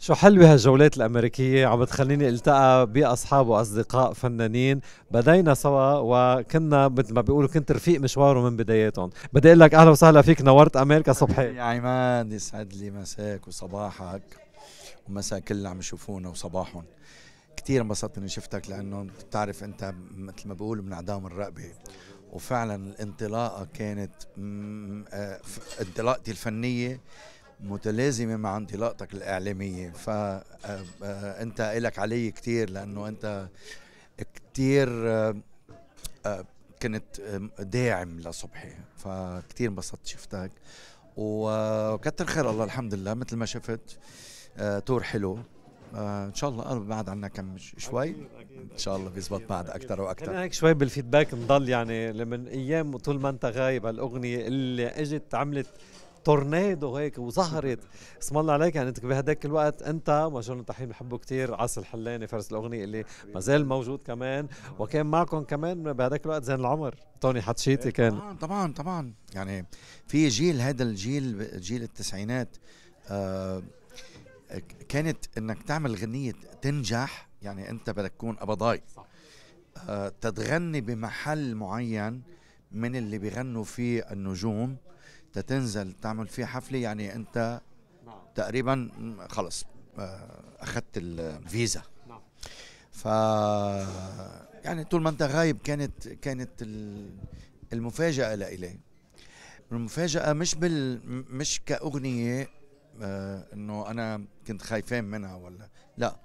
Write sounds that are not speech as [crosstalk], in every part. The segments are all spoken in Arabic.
شو حلوة هالجولات الأمريكية عم بتخليني التقى بأصحاب وأصدقاء فنانين بدينا سوا وكنا مثل ما بيقولوا كنت رفيق مشواره من بداياتهم بدي أقول لك أهلا وسهلا فيك نورت أمريكا صبحي يا عماد يسعد لي مساك وصباحك ومساء كل اللي عم يشوفونا وصباحهم كثير انبسطت اني شفتك لانه بتعرف انت مثل ما بقولوا من اعدام الرقبه وفعلا الانطلاقه كانت آه، انطلاقتي الفنيه متلازمه مع انطلاقتك الاعلاميه فانت آه، آه، الك علي كثير لانه انت كثير آه، كنت داعم لصبحي فكثير انبسطت شفتك وكتر خير الله الحمد لله مثل ما شفت تور حلو ان شاء الله قرب بعد عنا كم شوي ان شاء الله بيزبط بعد اكثر واكثر هيك شوي بالفيدباك نضل يعني من ايام وطول ما انت غايب هالاغنيه اللي اجت عملت تورنادو هيك وظهرت اسم الله عليك يعني انت بهداك الوقت انت مجنون الطحين بحبه كثير عاصي الحلاني فارس الاغنيه اللي ما زال موجود كمان آه. وكان معكم كمان بهداك الوقت زين العمر توني حتشيتي كان طبعا طبعا يعني في جيل هذا الجيل جيل التسعينات آه، كانت انك تعمل غنيه تنجح يعني انت بدك تكون ابضاي آه، تتغني بمحل معين من اللي بيغنوا فيه النجوم تتنزل تعمل فيه حفله يعني انت نعم. تقريبا خلص آه، اخذت الفيزا نعم. ف يعني طول ما انت غايب كانت كانت المفاجاه لإلي المفاجاه مش بال مش كاغنيه آه، انه انا كنت خايفان منها ولا لا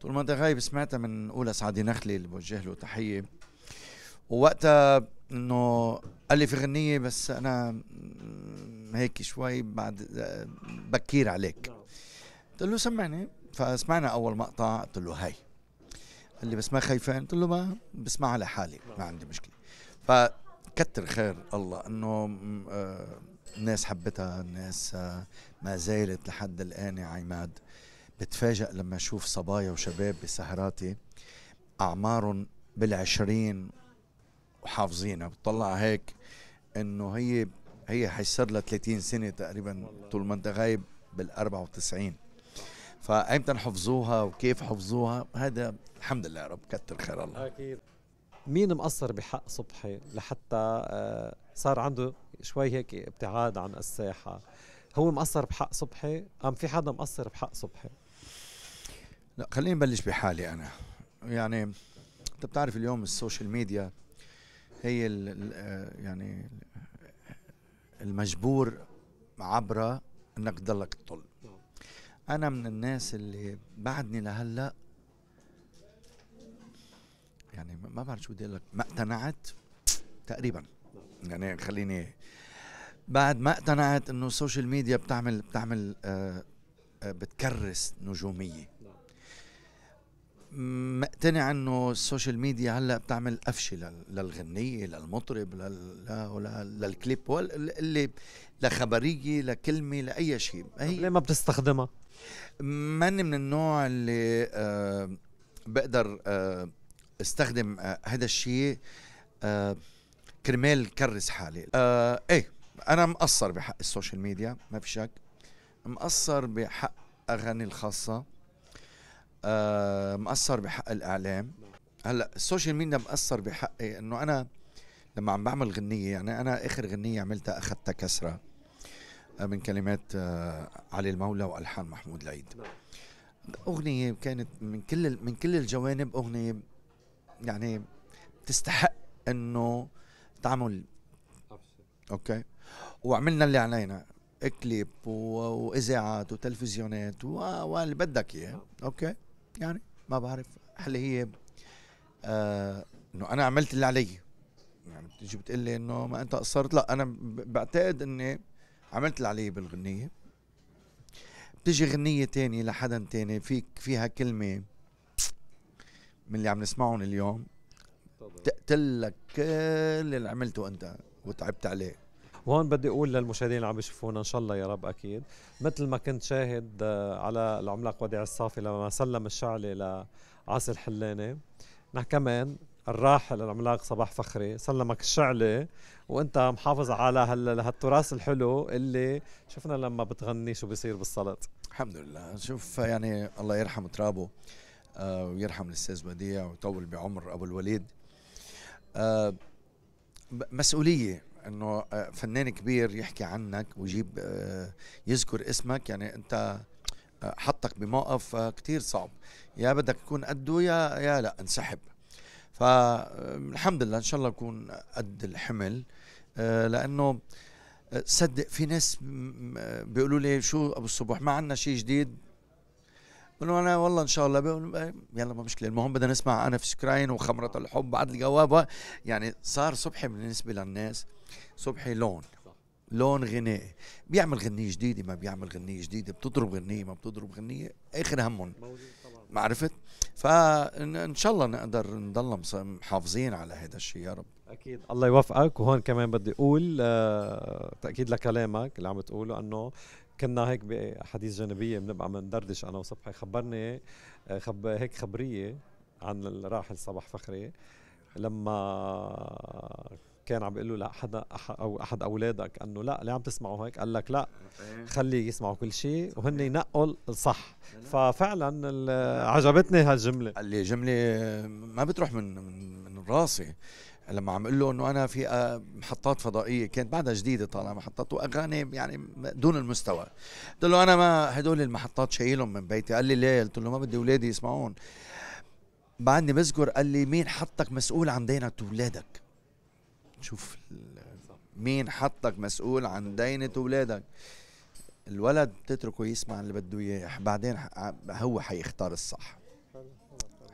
طول ما انت غايب سمعتها من اولى سعدي نخلي اللي بوجه له تحيه ووقتها انه قال لي في غنيه بس انا هيك شوي بعد بكير عليك قلت له سمعني فسمعنا اول مقطع قلت له هاي قال لي بس ما خايفان قلت له ما بسمعها لحالي ما عندي مشكله فكتر خير الله انه الناس آه، حبتها الناس آه، ما زالت لحد الان يا عماد بتفاجئ لما اشوف صبايا وشباب بسهراتي اعمارهم بالعشرين وحافظينها بتطلع هيك انه هي هي حيصير لها 30 سنه تقريبا طول ما انت غايب بال 94 فايمتى حفظوها وكيف حفظوها هذا الحمد لله يا رب كتر خير الله اكيد مين مقصر بحق صبحي لحتى آه، صار عنده شوي هيك ابتعاد عن الساحه هو مقصر بحق صبحي ام في حدا مقصر بحق صبحي لا خليني نبلش بحالي انا يعني انت بتعرف اليوم السوشيال ميديا هي ال آه، يعني المجبور عبر انك تضلك تطل انا من الناس اللي بعدني لهلا يعني ما بعرف شو بدي اقول لك ما اقتنعت تقريبا يعني خليني بعد ما اقتنعت انه السوشيال ميديا بتعمل بتعمل آآ آه، آآ آه، بتكرس نجوميه مقتنع انه السوشيال ميديا هلا بتعمل قفشه للغنيه للمطرب لل... للكليب اللي لخبريه لكلمه لاي شيء هي ليه ما بتستخدمها؟ ماني من النوع اللي آه بقدر آه استخدم آه هذا الشيء آه كرمال كرس حالي آه ايه انا مقصر بحق السوشيال ميديا ما في شك مقصر بحق اغاني الخاصه مقصر آه، مأثر بحق الإعلام هلا السوشيال ميديا مأثر بحقي إنه أنا لما عم بعمل غنية يعني أنا آخر غنية عملتها أخذتها كسرة آه، من كلمات آه، علي المولى وألحان محمود العيد أغنية كانت من كل من كل الجوانب أغنية يعني تستحق إنه تعمل أوكي وعملنا اللي علينا كليب واذاعات وتلفزيونات واللي بدك اياه اوكي يعني ما بعرف هل هي آه، انه انا عملت اللي علي يعني بتيجي بتقول لي انه ما انت قصرت لا انا بعتقد اني عملت اللي علي بالغنيه بتيجي غنيه تانية لحدا تاني فيك فيها كلمه من اللي عم نسمعهم اليوم تقتلك كل اللي عملته انت وتعبت عليه وهون بدي اقول للمشاهدين اللي عم يشوفونا ان شاء الله يا رب اكيد مثل ما كنت شاهد آه، على العملاق وديع الصافي لما سلم الشعله لعاصي الحلاني نحن كمان الراحل العملاق صباح فخري سلمك الشعله وانت محافظ على هالتراث الحلو اللي شفنا لما بتغني شو بيصير بالصلاه الحمد لله شوف يعني الله يرحم ترابه آه، ويرحم الاستاذ بديع ويطول بعمر ابو الوليد آه، مسؤوليه انه آه، فنان كبير يحكي عنك ويجيب آه، يذكر اسمك يعني انت آه، حطك بموقف كتير صعب يا بدك تكون قده يا يا لا انسحب فالحمد لله ان شاء الله نكون قد الحمل لانه صدق في ناس بيقولوا لي شو ابو الصبح ما عندنا شيء جديد بنقول انا والله ان شاء الله يلا ما مشكله المهم بدنا نسمع انا في شكراين وخمره الحب بعد الجواب يعني صار صبحي بالنسبه للناس صبحي لون لون غنائي بيعمل غنية جديدة ما بيعمل غنية جديدة بتضرب غنية ما بتضرب غنية آخر همهم طبعا عرفت فإن شاء الله نقدر نضل محافظين على هذا الشيء يا رب أكيد الله يوفقك وهون كمان بدي أقول آه، تأكيد لكلامك اللي عم بتقوله أنه كنا هيك بحديث جانبيه بنبقى عم انا وصبحي خبرني آه، خب هيك خبريه عن الراحل صباح فخري لما كان عم بيقول له لاحد او احد اولادك انه لا ليه عم تسمعوا هيك؟ قال لك لا خليه يسمعوا كل شيء وهن ينقوا الصح ففعلا عجبتني هالجمله قال لي جمله ما بتروح من من, من راسي لما عم اقول له انه انا في آه، محطات فضائيه كانت بعدها جديده طالع محطات واغاني يعني دون المستوى قلت له انا ما هدول المحطات شايلهم من بيتي قال لي ليه قلت له ما بدي اولادي يسمعون بعدني بذكر قال لي مين حطك مسؤول عن دينة اولادك شوف مين حطك مسؤول عن دينة اولادك الولد تتركه يسمع اللي بده اياه بعدين هو حيختار الصح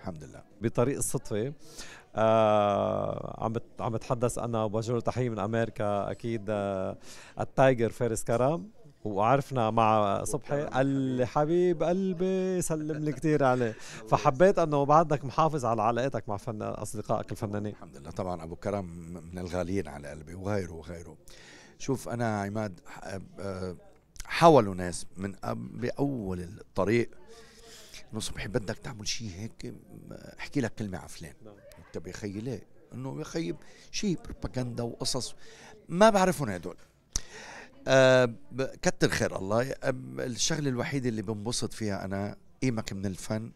الحمد لله بطريق الصدفه آه، عم عم بتحدث انا وبجر تحيه من امريكا اكيد آه، التايجر فارس كرم وعرفنا مع صبحي قال لي حبيب قلبي سلم لي كثير عليه فحبيت انه بعدك محافظ على علاقتك مع فن اصدقائك الفنانين الحمد لله طبعا ابو كرم من الغاليين على قلبي وغيره وغيره شوف انا عماد آه، حاولوا ناس من باول الطريق انه صبحي بدك تعمل شيء هيك احكي لك كلمه على فلان نعم. انت بخيي انه يخيب شيء بروباغندا وقصص ما بعرفهم هدول أه كتر خير الله الشغله الوحيده اللي بنبسط فيها انا قيمك من الفن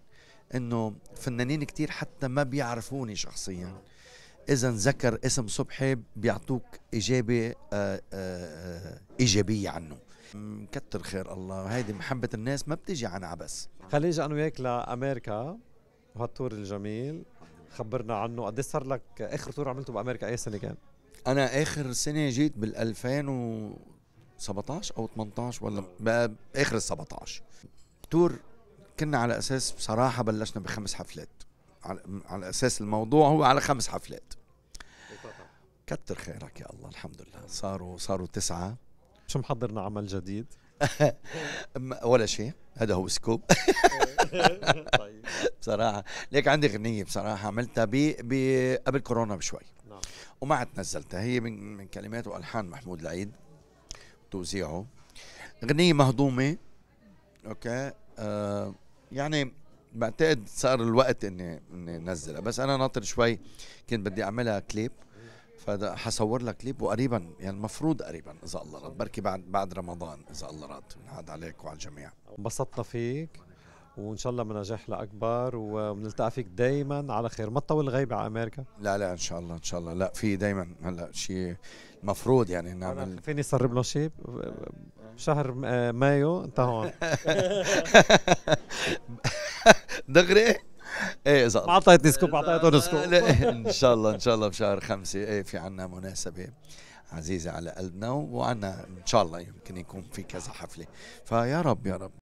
انه فنانين كتير حتى ما بيعرفوني شخصيا نعم. اذا ذكر اسم صبحي بيعطوك اجابه أه أه ايجابيه عنه كتر خير الله هيدي محبه الناس ما بتجي عن عبس خلينا نيجي انا وياك لامريكا وهالتور الجميل خبرنا عنه قد صار لك اخر تور عملته بامريكا اي سنه كان؟ انا اخر سنه جيت بال 2017 او 18 ولا اخر ال 17 تور كنا على اساس بصراحه بلشنا بخمس حفلات على, على اساس الموضوع هو على خمس حفلات كتر خيرك يا الله الحمد لله صاروا صاروا تسعه شو محضرنا عمل جديد؟ [laughs] ولا شيء هذا هو سكوب [laughs] طيب بصراحه ليك عندي اغنيه بصراحه عملتها ب قبل كورونا بشوي نعم وما نزلتها هي من, من كلمات والحان محمود العيد توزيعه اغنيه مهضومه اوكي آه يعني بعتقد صار الوقت اني اني انزلها بس انا ناطر شوي كنت بدي اعملها كليب فحصور لك كليب وقريبا يعني المفروض قريبا اذا الله راد بركي بعد بعد رمضان اذا الله راد بنعاد عليك وعلى الجميع انبسطنا فيك وان شاء الله بنجاح لاكبر وبنلتقى فيك دائما على خير ما تطول الغيبه على امريكا لا لا ان شاء الله ان شاء الله لا في دائما هلا شيء المفروض يعني نعمل فيني اسرب له شيء شهر مايو انت هون [laughs] [laughs] دغري ايه اذا ما اعطيتني سكوب اعطيته سكوب ان شاء الله ان شاء الله بشهر خمسه ايه في عنا مناسبه عزيزه على قلبنا وعنا ان شاء الله يمكن يكون في كذا حفله فيا رب يا رب